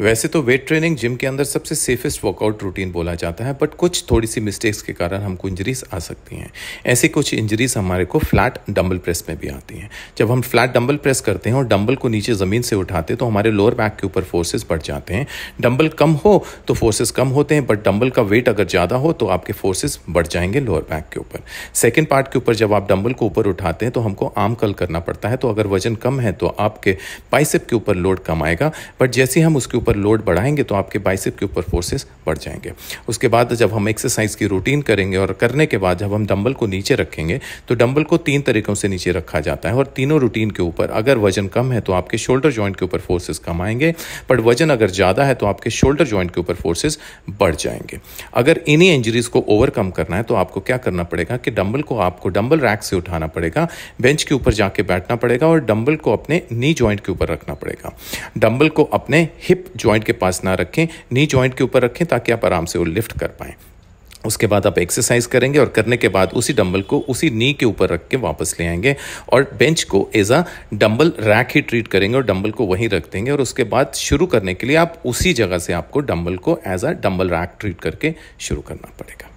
वैसे तो weight training gym के अंदर सबसे सेफेस्ट वर्कआउट रूटीन बोला जाता है बट कुछ थोड़ी सी मिस्टेक्स के कारण हमको इंजरीज आ सकती हैं ऐसी कुछ इंजरीज हमारे को फ्लैट डंबल प्रेस में भी आती हैं जब हम फ्लैट डंबल प्रेस करते हैं और डंबल को नीचे ज़मीन से उठाते हैं तो हमारे लोअर बैक के ऊपर फोर्सेस बढ़ जाते हैं डंबल कम हो तो फोर्सेस कम होते हैं बट डंबल का वेट अगर ज़्यादा हो तो आपके फोर्सेस बढ़ जाएंगे लोअर बैक के ऊपर सेकेंड पार्ट के ऊपर जब आप डंबल को ऊपर उठाते हैं तो हमको आम कल करना पड़ता है तो अगर वजन कम है तो आपके पाइसेप के ऊपर लोड कम आएगा बट जैसे हम उसके ऊपर ऊपर लोड बढ़ाएंगे तो आपके बाइसेप के ऊपर फोर्सेस बढ़ जाएंगे उसके बाद जब हम एक्सरसाइज की रूटीन करेंगे और करने के बाद जब हम डंबल को नीचे रखेंगे तो डंबल को तीन तरीक़ों से नीचे रखा जाता है और तीनों रूटीन के ऊपर अगर वजन कम है तो आपके शोल्डर जॉइंट के ऊपर फोर्सेस कम आएंगे बट वजन अगर ज़्यादा है तो आपके शोल्डर जॉइंट के ऊपर फोर्सेस बढ़ जाएंगे अगर इन्हीं इंजरीज़ को ओवरकम करना है तो आपको क्या करना पड़ेगा कि डंबल को आपको डंबल रैक से उठाना पड़ेगा बेंच के ऊपर जाके बैठना पड़ेगा और डंबल को अपने नी जॉइंट के ऊपर रखना पड़ेगा डंबल को अपने हिप जॉइंट के पास ना रखें नी जॉइंट के ऊपर रखें ताकि आप आराम से वो लिफ्ट कर पाएँ उसके बाद आप एक्सरसाइज करेंगे और करने के बाद उसी डंबल को उसी नी के ऊपर रख के वापस ले आएंगे और बेंच को एज आ डंबल रैक ही ट्रीट करेंगे और डंबल को वहीं रख देंगे और उसके बाद शुरू करने के लिए आप उसी जगह से आपको डंबल को as a dumbbell rack treat करके शुरू करना पड़ेगा